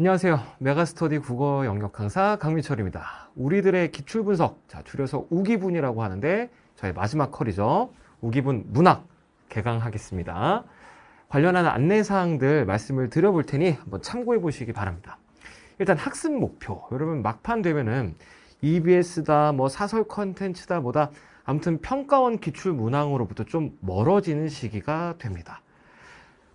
안녕하세요. 메가스터디 국어 영역 강사 강민철입니다. 우리들의 기출 분석, 자 줄여서 우기분이라고 하는데 저의 마지막 컬이죠. 우기분 문학 개강하겠습니다. 관련한 안내사항들 말씀을 드려볼 테니 한번 참고해 보시기 바랍니다. 일단 학습 목표. 여러분 막판 되면은 EBS다 뭐 사설 컨텐츠다 뭐다 아무튼 평가원 기출 문항으로부터 좀 멀어지는 시기가 됩니다.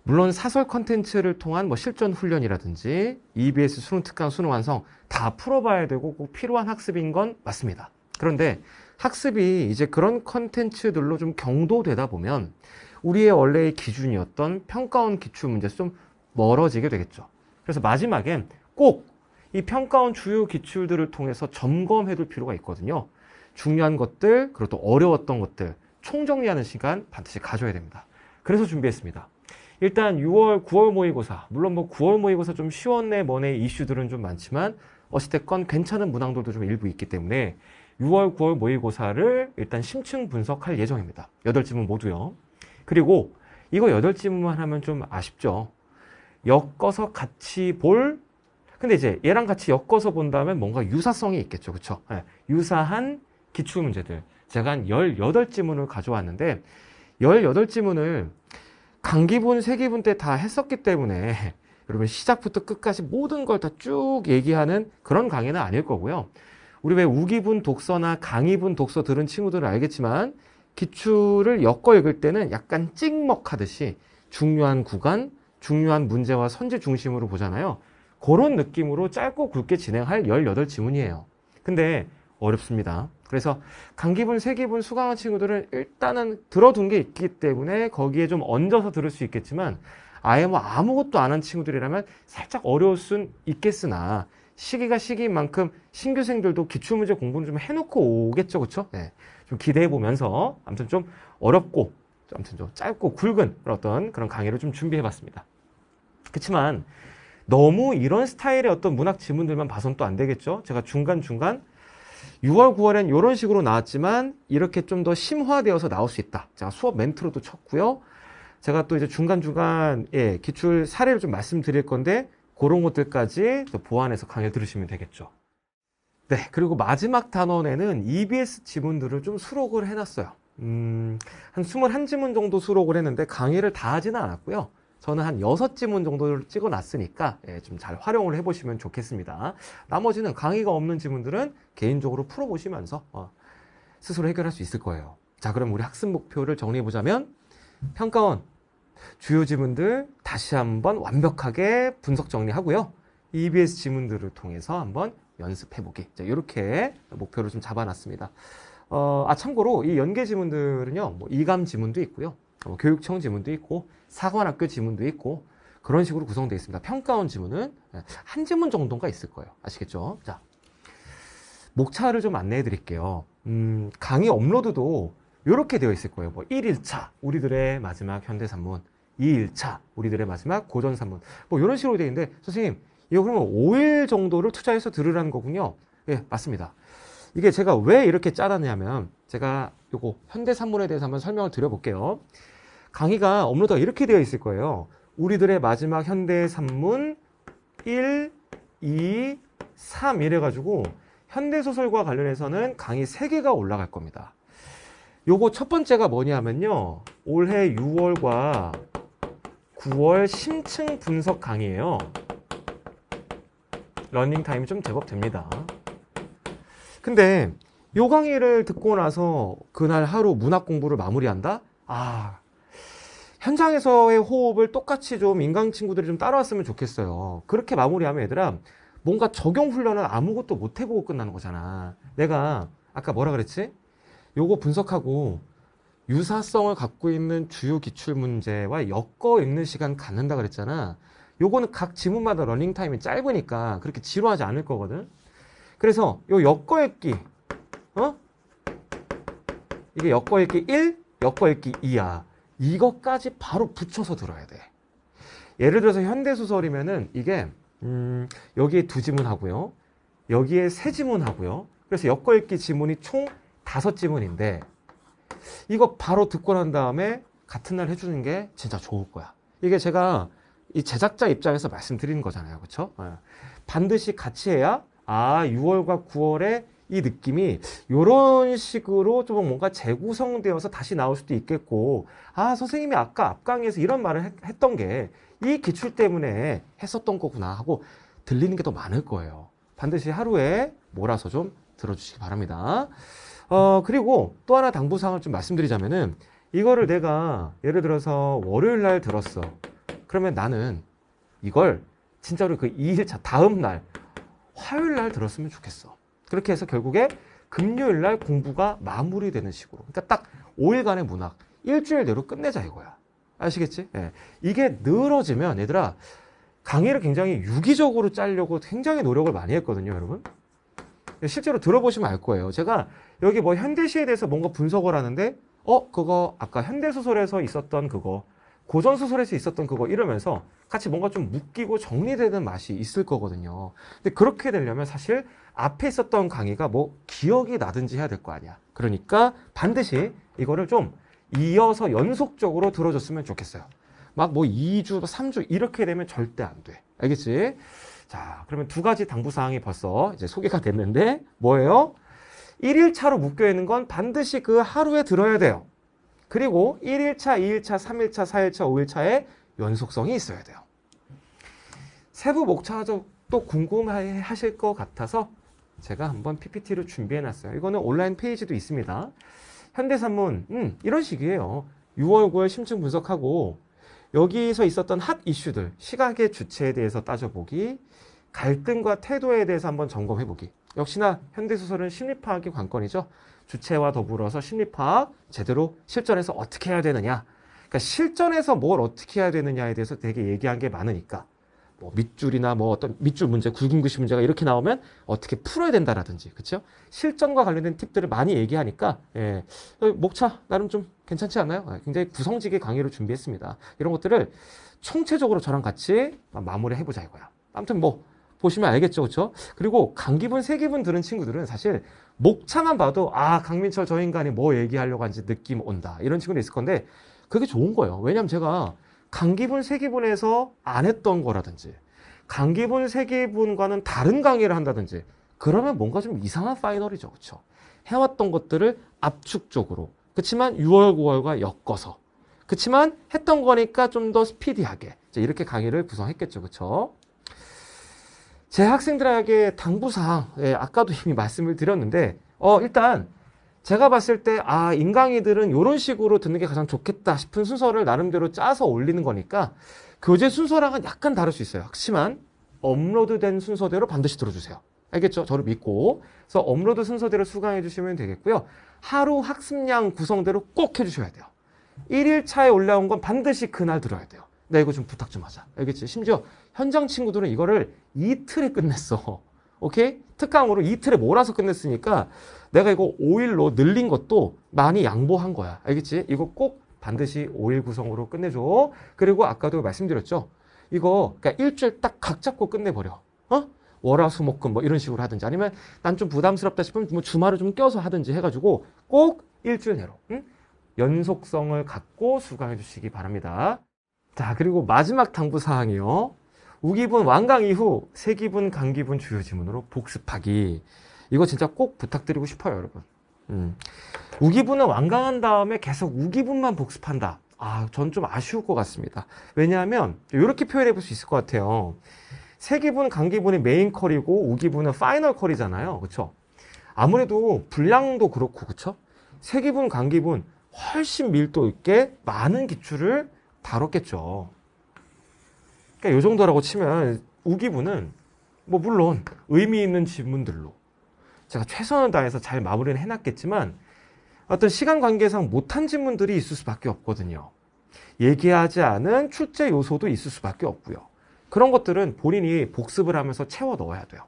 물론 사설 컨텐츠를 통한 뭐 실전 훈련이라든지 EBS 수능 특강 수능 완성 다 풀어봐야 되고 꼭 필요한 학습인 건 맞습니다. 그런데 학습이 이제 그런 컨텐츠들로 좀 경도되다 보면 우리의 원래의 기준이었던 평가원 기출 문제에서 좀 멀어지게 되겠죠. 그래서 마지막엔 꼭 이 평가원 주요 기출들을 통해서 점검해 둘 필요가 있거든요. 중요한 것들, 그리고 또 어려웠던 것들 총정리하는 시간 반드시 가져야 됩니다. 그래서 준비했습니다. 일단 6월, 9월 모의고사 물론 뭐 9월 모의고사 좀 쉬웠네 뭐네 이슈들은 좀 많지만 어찌됐건 괜찮은 문항도도좀 일부 있기 때문에 6월, 9월 모의고사를 일단 심층 분석할 예정입니다. 8지문 모두요. 그리고 이거 8지문만 하면 좀 아쉽죠. 엮어서 같이 볼 근데 이제 얘랑 같이 엮어서 본다면 뭔가 유사성이 있겠죠. 그렇죠? 네. 유사한 기출문제들. 제가 한 18지문을 가져왔는데 18지문을 강기분, 세기분 때 다 했었기 때문에 여러분 시작부터 끝까지 모든 걸 다 쭉 얘기하는 그런 강의는 아닐 거고요. 우리 왜 우기분 독서나 강의분 독서 들은 친구들은 알겠지만 기출을 엮어 읽을 때는 약간 찍먹하듯이 중요한 구간, 중요한 문제와 선제 중심으로 보잖아요. 그런 느낌으로 짧고 굵게 진행할 18지문이에요. 근데 어렵습니다. 그래서 강기분, 세기분, 수강한 친구들은 일단은 들어둔 게 있기 때문에 거기에 좀 얹어서 들을 수 있겠지만 아예 뭐 아무것도 안 한 친구들이라면 살짝 어려울 순 있겠으나 시기가 시기인 만큼 신규생들도 기출문제 공부를좀 해놓고 오겠죠, 그렇 네. 좀 기대해 보면서 아무튼 좀 어렵고 아무튼 좀 짧고 굵은 어떤 그런 강의를 좀 준비해봤습니다. 그렇지만 너무 이런 스타일의 어떤 문학 지문들만 봐선 또 안 되겠죠. 제가 중간 중간 6월, 9월엔 이런 식으로 나왔지만 이렇게 좀 더 심화되어서 나올 수 있다. 제가 수업 멘트로도 쳤고요. 제가 또 이제 중간중간 예, 기출 사례를 좀 말씀드릴 건데 그런 것들까지 보완해서 강의를 들으시면 되겠죠. 네, 그리고 마지막 단원에는 EBS 지문들을 좀 수록을 해놨어요. 음, 한 21지문 정도 수록을 했는데 강의를 다 하지는 않았고요. 저는 한 6지문 정도를 찍어놨으니까 예, 좀 잘 활용을 해보시면 좋겠습니다. 나머지는 강의가 없는 지문들은 개인적으로 풀어보시면서 어, 스스로 해결할 수 있을 거예요. 자 그럼 우리 학습 목표를 정리해보자면 평가원 주요 지문들 다시 한번 완벽하게 분석 정리하고요. EBS 지문들을 통해서 한번 연습해보기. 자, 이렇게 목표를 좀 잡아놨습니다. 어, 아 참고로 이 연계 지문들은요. 뭐 이감 지문도 있고요. 뭐 교육청 지문도 있고 사관학교 지문도 있고 그런 식으로 구성되어 있습니다. 평가원 지문은 예, 한 지문 정도가 있을 거예요. 아시겠죠? 자, 목차를 좀 안내해 드릴게요. 음, 강의 업로드도 이렇게 되어 있을 거예요. 뭐 1일차 우리들의 마지막 현대 산문, 2일차 우리들의 마지막 고전 산문. 뭐 이런 식으로 되어 있는데 선생님, 이거 그러면 5일 정도를 투자해서 들으라는 거군요. 예, 맞습니다. 이게 제가 왜 이렇게 짜놨냐면 제가 요거 현대 산문에 대해서 한번 설명을 드려 볼게요. 강의가 업로드가 이렇게 되어 있을 거예요. 우리들의 마지막 현대 산문 1, 2, 3 이래가지고 현대소설과 관련해서는 강의 3개가 올라갈 겁니다. 요거 첫 번째가 뭐냐면요. 올해 6월과 9월 심층 분석 강의예요. 러닝타임이 좀 제법 됩니다. 근데 요 강의를 듣고 나서 그날 하루 문학 공부를 마무리한다? 아, 현장에서의 호흡을 똑같이 좀 인강 친구들이 좀 따라왔으면 좋겠어요. 그렇게 마무리하면 얘들아 뭔가 적용 훈련은 아무것도 못 해보고 끝나는 거잖아. 내가 아까 뭐라 그랬지? 요거 분석하고 유사성을 갖고 있는 주요 기출 문제와 엮어 읽는 시간 갖는다 그랬잖아. 요거는 각 지문마다 러닝 타임이 짧으니까 그렇게 지루하지 않을 거거든. 그래서 요 엮어 읽기 어? 이게 엮어 읽기 1, 엮어 읽기 2야. 이것까지 바로 붙여서 들어야 돼. 예를 들어서 현대소설이면은 이게 음, 여기에 두 지문하고요. 여기에 세 지문하고요. 그래서 엮어읽기 지문이 총 다섯 지문인데 이거 바로 듣고 난 다음에 같은 날 해주는 게 진짜 좋을 거야. 이게 제가 이 제작자 입장에서 말씀드리는 거잖아요. 그렇죠? 반드시 같이 해야 아 6월과 9월에 이 느낌이 이런 식으로 조금 뭔가 재구성되어서 다시 나올 수도 있겠고 아 선생님이 아까 앞강에서 이런 말을 했, 던게 이 기출 때문에 했었던 거구나 하고 들리는 게 더 많을 거예요. 반드시 하루에 몰아서 좀 들어주시기 바랍니다. 어 그리고 또 하나 당부사항을 좀 말씀드리자면은 이거를 내가 예를 들어서 월요일 날 들었어. 그러면 나는 이걸 진짜로 그 2일차 다음 날 화요일 날 들었으면 좋겠어. 그렇게 해서 결국에 금요일 날 공부가 마무리되는 식으로. 그러니까 딱 5일간의 문학. 일주일 내로 끝내자 이거야. 아시겠지? 예. 이게 늘어지면 얘들아 강의를 굉장히 유기적으로 짜려고 굉장히 노력을 많이 했거든요, 여러분. 실제로 들어보시면 알 거예요. 제가 여기 뭐 현대시에 대해서 뭔가 분석을 하는데 어, 그거 아까 현대소설에서 있었던 그거 고전 소설에서 있었던 그거 이러면서 같이 뭔가 좀 묶이고 정리되는 맛이 있을 거거든요. 근데 그렇게 되려면 사실 앞에 있었던 강의가 뭐 기억이 나든지 해야 될 거 아니야. 그러니까 반드시 이거를 좀 이어서 연속적으로 들어줬으면 좋겠어요. 막 뭐 2주, 3주 이렇게 되면 절대 안 돼. 알겠지? 자, 그러면 두 가지 당부 사항이 벌써 이제 소개가 됐는데 뭐예요? 1일차로 묶여 있는 건 반드시 그 하루에 들어야 돼요. 그리고 1일차, 2일차, 3일차, 4일차, 5일차에 연속성이 있어야 돼요. 세부 목차적도 궁금 하실 것 같아서 제가 한번 PPT를 준비해 놨어요. 이거는 온라인 페이지도 있습니다. 현대산문, 음, 이런 식이에요. 6월, 9월 심층 분석하고 여기서 있었던 핫 이슈들, 시각의 주체에 대해서 따져보기, 갈등과 태도에 대해서 한번 점검해보기. 역시나 현대소설은 심리파악이 관건이죠. 주체와 더불어서 심리파악 제대로 실전에서 어떻게 해야 되느냐. 그러니까 실전에서 뭘 어떻게 해야 되느냐에 대해서 되게 얘기한 게 많으니까. 뭐 밑줄이나 뭐 어떤 밑줄 문제, 굵은 글씨 문제가 이렇게 나오면 어떻게 풀어야 된다라든지, 그렇죠? 실전과 관련된 팁들을 많이 얘기하니까 예, 어, 목차 나름 좀 괜찮지 않나요? 아, 굉장히 구성지게 강의를 준비했습니다. 이런 것들을 총체적으로 저랑 같이 마무리해보자 이거야. 아무튼 뭐 보시면 알겠죠. 그렇죠? 그리고 강기분, 세기분 들은 친구들은 사실 목차만 봐도 아, 강민철 저 인간이 뭐 얘기하려고 하는지 느낌 온다. 이런 친구도 있을 건데 그게 좋은 거예요. 왜냐면 제가 강기분, 세기분에서 안 했던 거라든지 강기분, 세기분과는 다른 강의를 한다든지 그러면 뭔가 좀 이상한 파이널이죠. 그렇죠? 해왔던 것들을 압축적으로 그렇지만 6월, 9월과 엮어서 그렇지만 했던 거니까 좀 더 스피디하게 이렇게 강의를 구성했겠죠. 그렇죠? 제 학생들에게 당부사항, 예, 아까도 이미 말씀을 드렸는데, 어, 일단 제가 봤을 때, 아, 인강이들은 이런 식으로 듣는 게 가장 좋겠다 싶은 순서를 나름대로 짜서 올리는 거니까, 교재 그 순서랑은 약간 다를 수 있어요. 하지만, 업로드된 순서대로 반드시 들어주세요. 알겠죠? 저를 믿고. 그래서 업로드 순서대로 수강해 주시면 되겠고요. 하루 학습량 구성대로 꼭 해주셔야 돼요. 1일차에 올라온 건 반드시 그날 들어야 돼요. 나 이거 좀 부탁 좀 하자. 알겠지? 심지어 현장 친구들은 이거를 이틀에 끝냈어. 오케이? 특강으로 이틀에 몰아서 끝냈으니까 내가 이거 5일로 늘린 것도 많이 양보한 거야. 알겠지? 이거 꼭 반드시 5일 구성으로 끝내줘. 그리고 아까도 말씀드렸죠. 이거 그러니까 일주일 딱 각 잡고 끝내버려. 어? 월화수목금 뭐 이런 식으로 하든지 아니면 난 좀 부담스럽다 싶으면 뭐 주말을 좀 껴서 하든지 해가지고 꼭 일주일 내로 응? 연속성을 갖고 수강해 주시기 바랍니다. 자, 그리고 마지막 당부 사항이요. 우기분 완강 이후 세기분 강기분 주요 지문으로 복습하기. 이거 진짜 꼭 부탁드리고 싶어요, 여러분. 음. 우기분은 완강한 다음에 계속 우기분만 복습한다. 아, 전 좀 아쉬울 것 같습니다. 왜냐하면 이렇게 표현해 볼 수 있을 것 같아요. 세기분, 강기분이 메인 컬이고 우기분은 파이널 컬이잖아요. 그렇죠? 아무래도 분량도 그렇고 그렇죠? 세기분, 강기분 훨씬 밀도 있게 많은 기출을 다뤘겠죠. 그러니까 이 정도라고 치면 우기부는 뭐 물론 의미 있는 질문들로 제가 최선을 다해서 잘 마무리는 해놨겠지만 어떤 시간 관계상 못한 질문들이 있을 수밖에 없거든요. 얘기하지 않은 출제 요소도 있을 수밖에 없고요. 그런 것들은 본인이 복습을 하면서 채워 넣어야 돼요.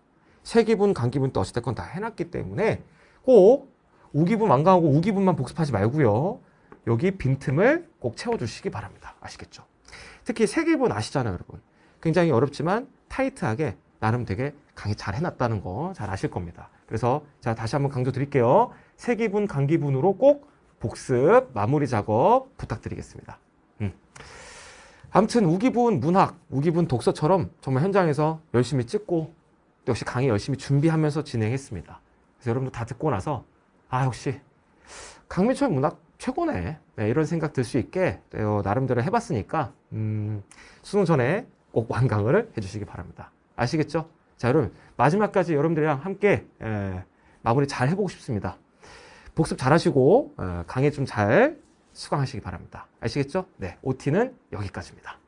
세기분, 강기분 또 어찌됐건 다 해놨기 때문에 꼭 우기분 완강하고 우기분만 복습하지 말고요. 여기 빈틈을 꼭 채워주시기 바랍니다. 아시겠죠? 특히 세계본 아시잖아요, 여러분. 굉장히 어렵지만 타이트하게 나름 되게 강의 잘 해놨다는 거 잘 아실 겁니다. 그래서 자 다시 한번 강조 드릴게요. 세기분, 강기분으로 꼭 복습, 마무리 작업 부탁드리겠습니다. 음. 아무튼 우기분 문학, 우기분 독서처럼 정말 현장에서 열심히 찍고 또 역시 강의 열심히 준비하면서 진행했습니다. 그래서 여러분도 다 듣고 나서 아 역시 강민철 문학 최고네. 네, 이런 생각 들 수 있게 네, 어, 나름대로 해봤으니까 음, 수능 전에 꼭 완강을 해주시기 바랍니다. 아시겠죠? 자 여러분 마지막까지 여러분들이랑 함께 에, 예, 마무리 잘 해보고 싶습니다. 복습 잘하시고 에, 어, 강의 좀 잘 수강하시기 바랍니다. 아시겠죠? 네, OT는 여기까지입니다.